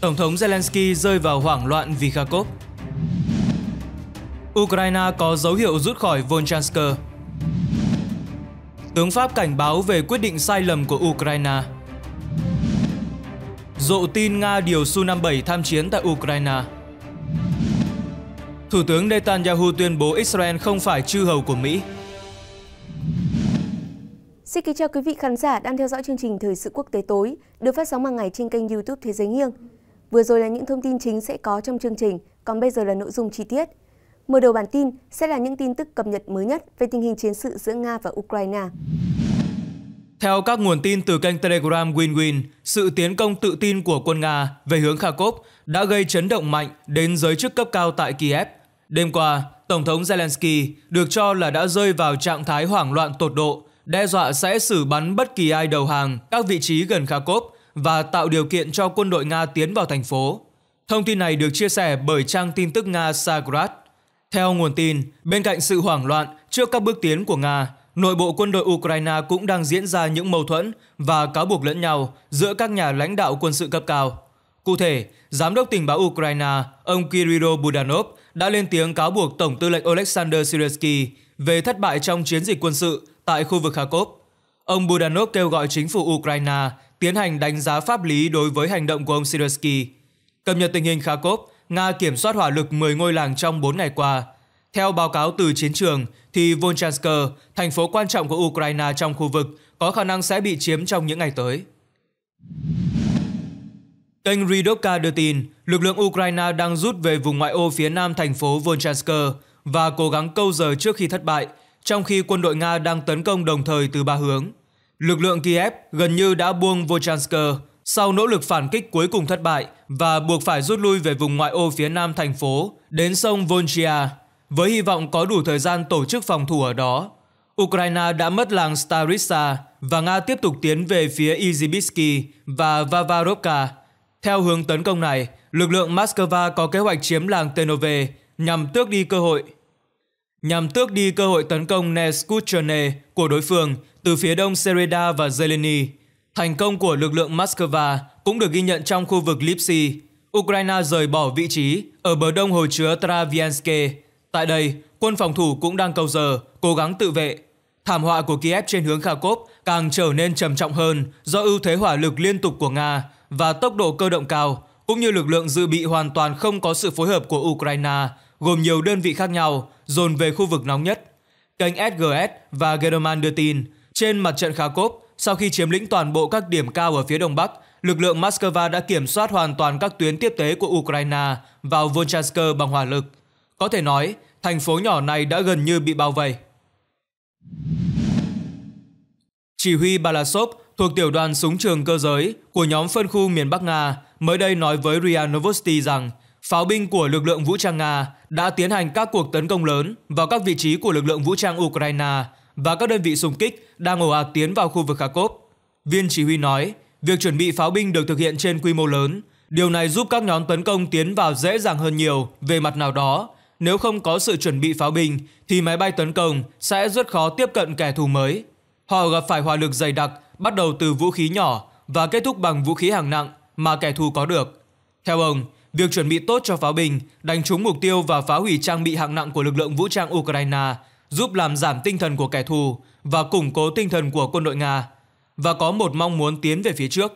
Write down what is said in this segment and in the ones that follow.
Tổng thống Zelensky rơi vào hoảng loạn vì Kharkov. Ukraine có dấu hiệu rút khỏi Volchansk. Tướng Pháp cảnh báo về quyết định sai lầm của Ukraine. Dộ tin Nga điều Su-57 tham chiến tại Ukraine. Thủ tướng Netanyahu tuyên bố Israel không phải chư hầu của Mỹ. Xin kính chào quý vị khán giả đang theo dõi chương trình Thời sự quốc tế tối được phát sóng hàng ngày trên kênh youtube Thế giới nghiêng. Vừa rồi là những thông tin chính sẽ có trong chương trình, còn bây giờ là nội dung chi tiết. Mở đầu bản tin sẽ là những tin tức cập nhật mới nhất về tình hình chiến sự giữa Nga và Ukraine. Theo các nguồn tin từ kênh Telegram WinWin, sự tiến công tự tin của quân Nga về hướng Kharkov đã gây chấn động mạnh đến giới chức cấp cao tại Kiev. Đêm qua, Tổng thống Zelensky được cho là đã rơi vào trạng thái hoảng loạn tột độ, đe dọa sẽ xử bắn bất kỳ ai đầu hàng các vị trí gần Kharkov và tạo điều kiện cho quân đội Nga tiến vào thành phố. Thông tin này được chia sẻ bởi trang tin tức Nga Sagrat. Theo nguồn tin, bên cạnh sự hoảng loạn trước các bước tiến của Nga, nội bộ quân đội Ukraine cũng đang diễn ra những mâu thuẫn và cáo buộc lẫn nhau giữa các nhà lãnh đạo quân sự cấp cao. Cụ thể, Giám đốc tình báo Ukraine, ông Kirilo Budanov đã lên tiếng cáo buộc Tổng tư lệnh Oleksandr Syrsky về thất bại trong chiến dịch quân sự tại khu vực Kharkov. Ông Budanov kêu gọi chính phủ Ukraine tiến hành đánh giá pháp lý đối với hành động của ông Syrsky. Cập nhật tình hình Kharkov, Nga kiểm soát hỏa lực 10 ngôi làng trong 4 ngày qua. Theo báo cáo từ chiến trường, thì Volchansk, thành phố quan trọng của Ukraine trong khu vực, có khả năng sẽ bị chiếm trong những ngày tới. Kênh Ridovka đưa tin, lực lượng Ukraine đang rút về vùng ngoại ô phía nam thành phố Volchansk và cố gắng câu giờ trước khi thất bại, trong khi quân đội Nga đang tấn công đồng thời từ ba hướng. Lực lượng Kiev gần như đã buông Volchansk sau nỗ lực phản kích cuối cùng thất bại và buộc phải rút lui về vùng ngoại ô phía nam thành phố đến sông Volchia với hy vọng có đủ thời gian tổ chức phòng thủ ở đó. Ukraine đã mất làng Staritsa và Nga tiếp tục tiến về phía Izibisky và Vavarovka. Theo hướng tấn công này, lực lượng Moscow có kế hoạch chiếm làng Tenove nhằm tước đi cơ hội nhằm tước đi cơ hội tấn công Neskuchene của đối phương từ phía đông Sereda và Zeleny. Thành công của lực lượng Moscow cũng được ghi nhận trong khu vực Lipsy. Ukraine rời bỏ vị trí ở bờ đông hồ chứa Travianske. Tại đây, quân phòng thủ cũng đang cầu giờ, cố gắng tự vệ. Thảm họa của Kiev trên hướng Kharkov càng trở nên trầm trọng hơn do ưu thế hỏa lực liên tục của Nga và tốc độ cơ động cao, cũng như lực lượng dự bị hoàn toàn không có sự phối hợp của Ukraine, gồm nhiều đơn vị khác nhau, dồn về khu vực nóng nhất. Kênh SGS và German đưa tin, trên mặt trận Kharkov, sau khi chiếm lĩnh toàn bộ các điểm cao ở phía đông bắc, lực lượng Moscow đã kiểm soát hoàn toàn các tuyến tiếp tế của Ukraine vào Volchansk bằng hỏa lực. Có thể nói, thành phố nhỏ này đã gần như bị bao vây. Chỉ huy Balasov thuộc tiểu đoàn súng trường cơ giới của nhóm phân khu miền Bắc Nga mới đây nói với RIA Novosti rằng pháo binh của lực lượng vũ trang Nga đã tiến hành các cuộc tấn công lớn vào các vị trí của lực lượng vũ trang Ukraine và các đơn vị xung kích đang ồ ạt tiến vào khu vực Kharkov. Viên chỉ huy nói, việc chuẩn bị pháo binh được thực hiện trên quy mô lớn, điều này giúp các nhóm tấn công tiến vào dễ dàng hơn nhiều về mặt nào đó. Nếu không có sự chuẩn bị pháo binh thì máy bay tấn công sẽ rất khó tiếp cận kẻ thù mới. Họ gặp phải hỏa lực dày đặc bắt đầu từ vũ khí nhỏ và kết thúc bằng vũ khí hạng nặng mà kẻ thù có được. Theo ông, việc chuẩn bị tốt cho pháo binh, đánh trúng mục tiêu và phá hủy trang bị hạng nặng của lực lượng vũ trang Ukraine giúp làm giảm tinh thần của kẻ thù và củng cố tinh thần của quân đội Nga và có một mong muốn tiến về phía trước.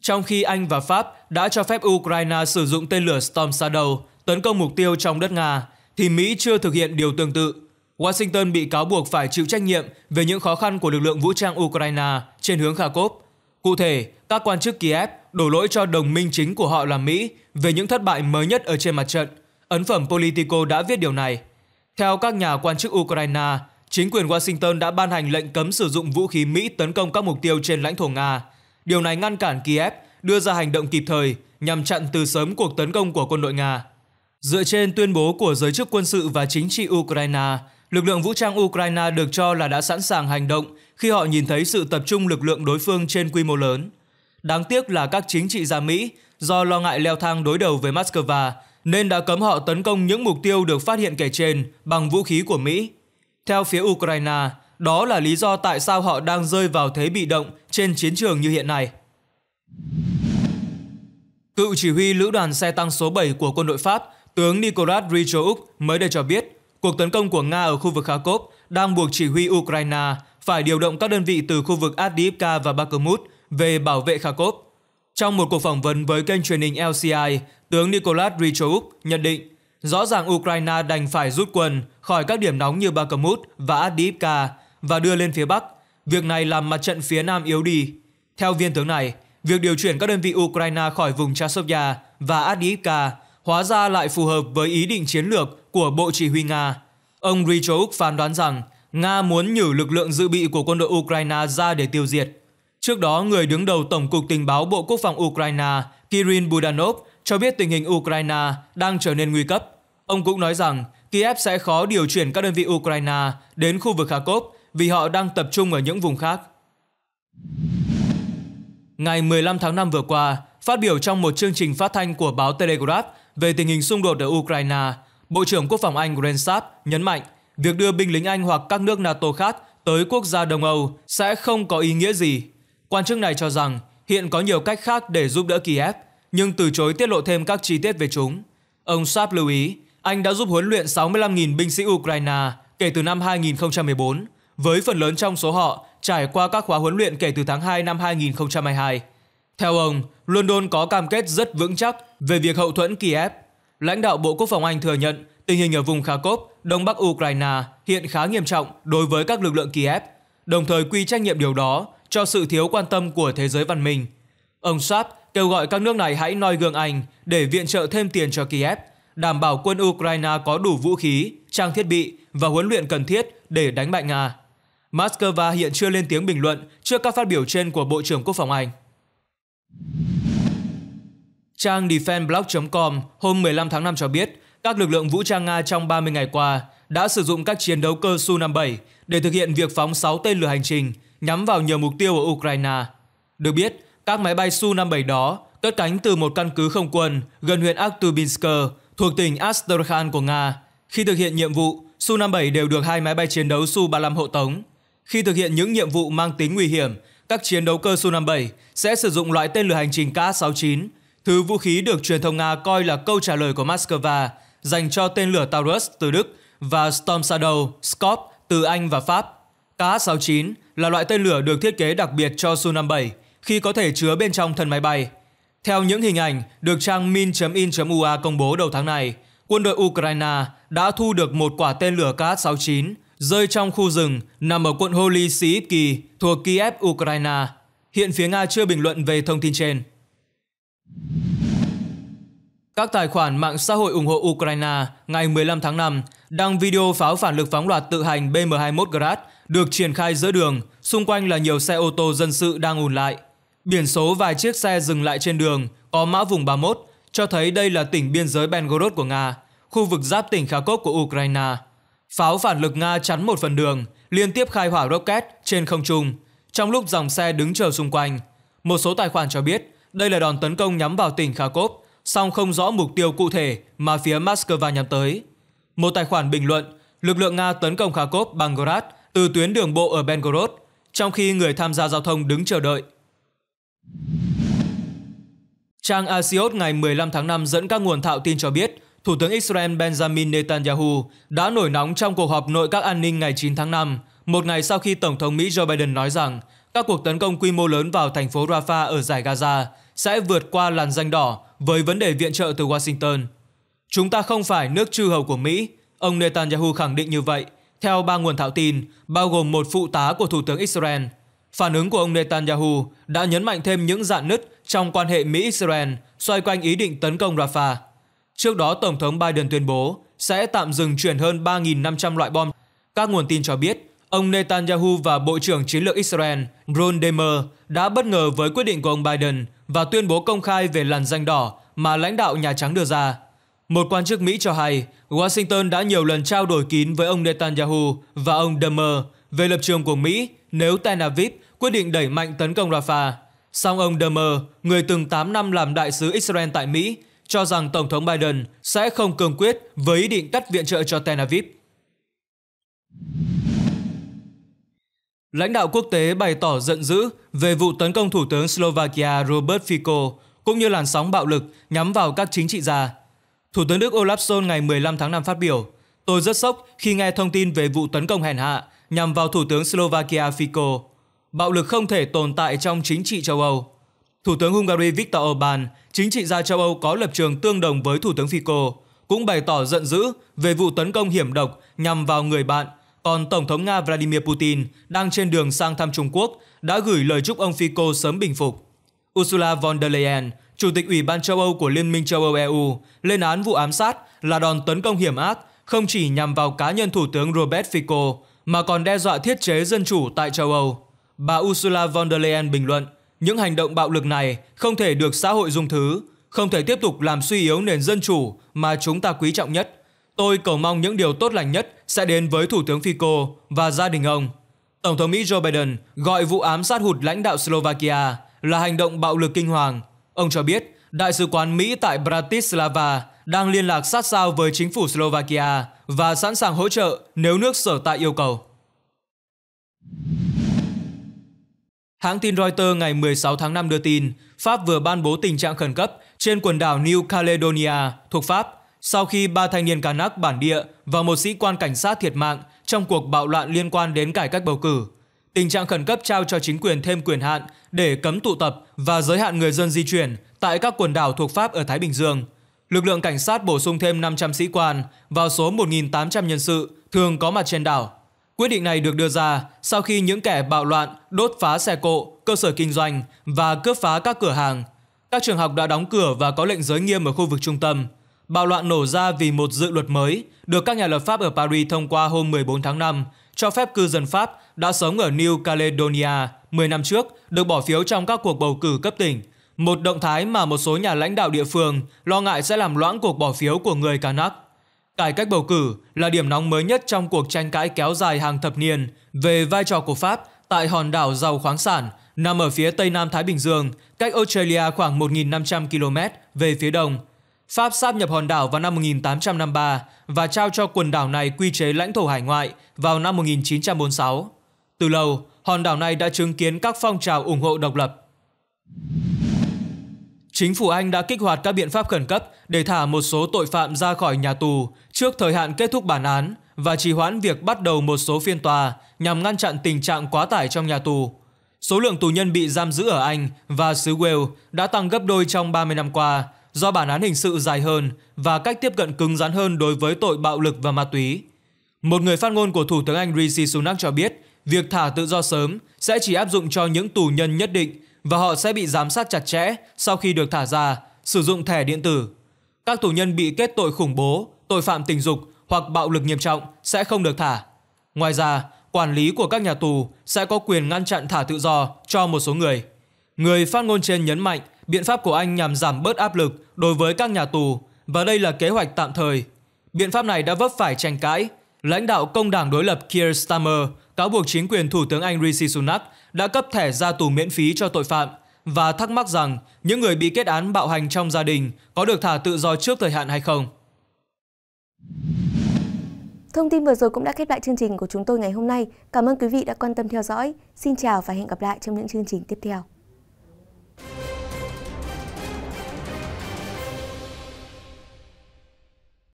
Trong khi Anh và Pháp đã cho phép Ukraine sử dụng tên lửa Storm Shadow tấn công mục tiêu trong đất Nga, thì Mỹ chưa thực hiện điều tương tự. Washington bị cáo buộc phải chịu trách nhiệm về những khó khăn của lực lượng vũ trang Ukraine trên hướng Kharkov. Cụ thể, các quan chức Kiev đổ lỗi cho đồng minh chính của họ là Mỹ về những thất bại mới nhất ở trên mặt trận Ấn phẩm Politico đã viết điều này. Theo các nhà quan chức Ukraine, chính quyền Washington đã ban hành lệnh cấm sử dụng vũ khí Mỹ tấn công các mục tiêu trên lãnh thổ Nga. Điều này ngăn cản Kiev đưa ra hành động kịp thời nhằm chặn từ sớm cuộc tấn công của quân đội Nga. Dựa trên tuyên bố của giới chức quân sự và chính trị Ukraine, lực lượng vũ trang Ukraine được cho là đã sẵn sàng hành động khi họ nhìn thấy sự tập trung lực lượng đối phương trên quy mô lớn. Đáng tiếc là các chính trị gia Mỹ, do lo ngại leo thang đối đầu với Moscow, nên đã cấm họ tấn công những mục tiêu được phát hiện kể trên bằng vũ khí của Mỹ. Theo phía Ukraine, đó là lý do tại sao họ đang rơi vào thế bị động trên chiến trường như hiện nay. Cựu chỉ huy lữ đoàn xe tăng số 7 của quân đội Pháp, tướng Nicolas Richouk mới đây cho biết, cuộc tấn công của Nga ở khu vực Kharkov đang buộc chỉ huy Ukraine phải điều động các đơn vị từ khu vực Adivka và Bakhmut về bảo vệ Kharkov. Trong một cuộc phỏng vấn với kênh truyền hình LCI, tướng Nicolas Richouk nhận định rõ ràng Ukraine đành phải rút quân khỏi các điểm nóng như Bakhmut và Adivka và đưa lên phía Bắc. Việc này làm mặt trận phía Nam yếu đi. Theo viên tướng này, việc điều chuyển các đơn vị Ukraine khỏi vùng Chasovya và Adivka hóa ra lại phù hợp với ý định chiến lược của Bộ Chỉ huy Nga. Ông Richouk phán đoán rằng Nga muốn nhử lực lượng dự bị của quân đội Ukraine ra để tiêu diệt. Trước đó, người đứng đầu Tổng cục Tình báo Bộ Quốc phòng Ukraine Kirin Budanov cho biết tình hình Ukraine đang trở nên nguy cấp. Ông cũng nói rằng Kiev sẽ khó điều chuyển các đơn vị Ukraine đến khu vực Kharkov vì họ đang tập trung ở những vùng khác. Ngày 15 tháng 5 vừa qua, phát biểu trong một chương trình phát thanh của báo Telegraph về tình hình xung đột ở Ukraine, Bộ trưởng Quốc phòng Anh Grant nhấn mạnh việc đưa binh lính Anh hoặc các nước NATO khác tới quốc gia Đông Âu sẽ không có ý nghĩa gì Quan chức này cho rằng hiện có nhiều cách khác để giúp đỡ Kiev, nhưng từ chối tiết lộ thêm các chi tiết về chúng. Ông Sharp lưu ý, anh đã giúp huấn luyện 65.000 binh sĩ Ukraine kể từ năm 2014, với phần lớn trong số họ trải qua các khóa huấn luyện kể từ tháng 2 năm 2022. Theo ông, London có cam kết rất vững chắc về việc hậu thuẫn Kiev. Lãnh đạo Bộ Quốc phòng Anh thừa nhận tình hình ở vùng Kharkov, Đông Bắc Ukraine hiện khá nghiêm trọng đối với các lực lượng Kiev, đồng thời quy trách nhiệm điều đó cho sự thiếu quan tâm của thế giới văn minh. Ông Sharp kêu gọi các nước này hãy noi gương Anh để viện trợ thêm tiền cho Kiev, đảm bảo quân Ukraine có đủ vũ khí, trang thiết bị và huấn luyện cần thiết để đánh bại Nga. Moscow hiện chưa lên tiếng bình luận trước các phát biểu trên của Bộ trưởng Quốc phòng Anh. Trang defenseblog.com hôm 15 tháng 5 cho biết, các lực lượng vũ trang Nga trong 30 ngày qua đã sử dụng các chiến đấu cơ Su-57 để thực hiện việc phóng 6 tên lửa hành trình nhắm vào nhiều mục tiêu ở Ukraine. Được biết, các máy bay Su-57 đó cất cánh từ một căn cứ không quân gần huyện Aktubinsk thuộc tỉnh Astrakhan của Nga. Khi thực hiện nhiệm vụ, Su-57 đều được hai máy bay chiến đấu Su-35 hộ tống. Khi thực hiện những nhiệm vụ mang tính nguy hiểm, các chiến đấu cơ Su-57 sẽ sử dụng loại tên lửa hành trình Ka-69, thứ vũ khí được truyền thông Nga coi là câu trả lời của Moscow dành cho tên lửa Taurus từ Đức và Storm Shadow, Scorp từ Anh và Pháp. Ka-69 là loại tên lửa được thiết kế đặc biệt cho Su-57 khi có thể chứa bên trong thân máy bay. Theo những hình ảnh được trang min.in.ua công bố đầu tháng này, quân đội Ukraine đã thu được một quả tên lửa k 69 rơi trong khu rừng nằm ở quận Holy Siivki thuộc Kiev, Ukraine. Hiện phía Nga chưa bình luận về thông tin trên. Các tài khoản mạng xã hội ủng hộ Ukraine ngày 15 tháng 5 đăng video pháo phản lực phóng loạt tự hành BM-21 Grad được triển khai giữa đường, xung quanh là nhiều xe ô tô dân sự đang ùn lại. Biển số vài chiếc xe dừng lại trên đường có mã vùng 31 cho thấy đây là tỉnh biên giới Belgorod của Nga, khu vực giáp tỉnh Kharkov của Ukraine. Pháo phản lực Nga chắn một phần đường, liên tiếp khai hỏa rocket trên không trung, trong lúc dòng xe đứng chờ xung quanh. Một số tài khoản cho biết đây là đòn tấn công nhắm vào tỉnh Kharkov, song không rõ mục tiêu cụ thể mà phía Moscow nhắm tới. Một tài khoản bình luận, lực lượng Nga tấn công Kharkov bằng Grad từ tuyến đường bộ ở Belgorod, trong khi người tham gia giao thông đứng chờ đợi. Trang Axios ngày 15 tháng 5 dẫn các nguồn thạo tin cho biết, Thủ tướng Israel Benjamin Netanyahu đã nổi nóng trong cuộc họp nội các an ninh ngày 9 tháng 5, một ngày sau khi Tổng thống Mỹ Joe Biden nói rằng các cuộc tấn công quy mô lớn vào thành phố Rafah ở giải Gaza sẽ vượt qua làn danh đỏ với vấn đề viện trợ từ Washington. Chúng ta không phải nước chư hầu của Mỹ, ông Netanyahu khẳng định như vậy – theo ba nguồn thạo tin, bao gồm một phụ tá của Thủ tướng Israel. Phản ứng của ông Netanyahu đã nhấn mạnh thêm những dạn nứt trong quan hệ Mỹ-Israel xoay quanh ý định tấn công Rafah. Trước đó, Tổng thống Biden tuyên bố sẽ tạm dừng chuyển hơn 3.500 loại bom. Các nguồn tin cho biết, ông Netanyahu và Bộ trưởng Chiến lược Israel Ron Demer đã bất ngờ với quyết định của ông Biden và tuyên bố công khai về làn danh đỏ mà lãnh đạo Nhà Trắng đưa ra. Một quan chức Mỹ cho hay, Washington đã nhiều lần trao đổi kín với ông Netanyahu và ông Dummer về lập trường của Mỹ nếu Tel Aviv quyết định đẩy mạnh tấn công Rafah. Song ông Dummer, người từng 8 năm làm đại sứ Israel tại Mỹ, cho rằng Tổng thống Biden sẽ không cương quyết với ý định cắt viện trợ cho Tel Aviv. Lãnh đạo quốc tế bày tỏ giận dữ về vụ tấn công Thủ tướng Slovakia Robert Fico cũng như làn sóng bạo lực nhắm vào các chính trị gia Thủ tướng Đức Olaf Scholz ngày 15 tháng 5 phát biểu, Tôi rất sốc khi nghe thông tin về vụ tấn công hèn hạ nhằm vào Thủ tướng Slovakia Fico. Bạo lực không thể tồn tại trong chính trị châu Âu. Thủ tướng Hungary Viktor Orbán, chính trị gia châu Âu có lập trường tương đồng với Thủ tướng Fico, cũng bày tỏ giận dữ về vụ tấn công hiểm độc nhằm vào người bạn, còn Tổng thống Nga Vladimir Putin đang trên đường sang thăm Trung Quốc đã gửi lời chúc ông Fico sớm bình phục. Ursula von der Leyen, Chủ tịch Ủy ban châu Âu của Liên minh châu Âu EU lên án vụ ám sát là đòn tấn công hiểm ác không chỉ nhằm vào cá nhân Thủ tướng Robert Fico mà còn đe dọa thiết chế dân chủ tại châu Âu. Bà Ursula von der Leyen bình luận, những hành động bạo lực này không thể được xã hội dung thứ, không thể tiếp tục làm suy yếu nền dân chủ mà chúng ta quý trọng nhất. Tôi cầu mong những điều tốt lành nhất sẽ đến với Thủ tướng Fico và gia đình ông. Tổng thống Mỹ Joe Biden gọi vụ ám sát hụt lãnh đạo Slovakia là hành động bạo lực kinh hoàng Ông cho biết, Đại sứ quán Mỹ tại Bratislava đang liên lạc sát sao với chính phủ Slovakia và sẵn sàng hỗ trợ nếu nước sở tại yêu cầu. Hãng tin Reuters ngày 16 tháng 5 đưa tin, Pháp vừa ban bố tình trạng khẩn cấp trên quần đảo New Caledonia thuộc Pháp sau khi ba thanh niên Kanak bản địa và một sĩ quan cảnh sát thiệt mạng trong cuộc bạo loạn liên quan đến cải cách bầu cử Tình trạng khẩn cấp trao cho chính quyền thêm quyền hạn để cấm tụ tập và giới hạn người dân di chuyển tại các quần đảo thuộc Pháp ở Thái Bình Dương. Lực lượng cảnh sát bổ sung thêm 500 sĩ quan vào số 1.800 nhân sự thường có mặt trên đảo. Quyết định này được đưa ra sau khi những kẻ bạo loạn đốt phá xe cộ, cơ sở kinh doanh và cướp phá các cửa hàng. Các trường học đã đóng cửa và có lệnh giới nghiêm ở khu vực trung tâm. Bạo loạn nổ ra vì một dự luật mới được các nhà lập pháp ở Paris thông qua hôm 14 tháng 5 cho phép cư dân Pháp đã sống ở New Caledonia 10 năm trước được bỏ phiếu trong các cuộc bầu cử cấp tỉnh, một động thái mà một số nhà lãnh đạo địa phương lo ngại sẽ làm loãng cuộc bỏ phiếu của người Kanak. Cải cách bầu cử là điểm nóng mới nhất trong cuộc tranh cãi kéo dài hàng thập niên về vai trò của Pháp tại hòn đảo giàu khoáng sản nằm ở phía tây nam Thái Bình Dương, cách Australia khoảng 1.500 km về phía đông, Pháp sáp nhập hòn đảo vào năm 1853 và trao cho quần đảo này quy chế lãnh thổ hải ngoại vào năm 1946. Từ lâu, hòn đảo này đã chứng kiến các phong trào ủng hộ độc lập. Chính phủ Anh đã kích hoạt các biện pháp khẩn cấp để thả một số tội phạm ra khỏi nhà tù trước thời hạn kết thúc bản án và trì hoãn việc bắt đầu một số phiên tòa nhằm ngăn chặn tình trạng quá tải trong nhà tù. Số lượng tù nhân bị giam giữ ở Anh và xứ Wales đã tăng gấp đôi trong 30 năm qua do bản án hình sự dài hơn và cách tiếp cận cứng rắn hơn đối với tội bạo lực và ma túy. Một người phát ngôn của Thủ tướng Anh Rishi Sunak cho biết, việc thả tự do sớm sẽ chỉ áp dụng cho những tù nhân nhất định và họ sẽ bị giám sát chặt chẽ sau khi được thả ra, sử dụng thẻ điện tử. Các tù nhân bị kết tội khủng bố, tội phạm tình dục hoặc bạo lực nghiêm trọng sẽ không được thả. Ngoài ra, quản lý của các nhà tù sẽ có quyền ngăn chặn thả tự do cho một số người. Người phát ngôn trên nhấn mạnh biện pháp của anh nhằm giảm bớt áp lực đối với các nhà tù và đây là kế hoạch tạm thời. Biện pháp này đã vấp phải tranh cãi. Lãnh đạo công đảng đối lập Keir Starmer cáo buộc chính quyền Thủ tướng Anh Rishi Sunak đã cấp thẻ ra tù miễn phí cho tội phạm và thắc mắc rằng những người bị kết án bạo hành trong gia đình có được thả tự do trước thời hạn hay không. Thông tin vừa rồi cũng đã kết lại chương trình của chúng tôi ngày hôm nay. Cảm ơn quý vị đã quan tâm theo dõi. Xin chào và hẹn gặp lại trong những chương trình tiếp theo.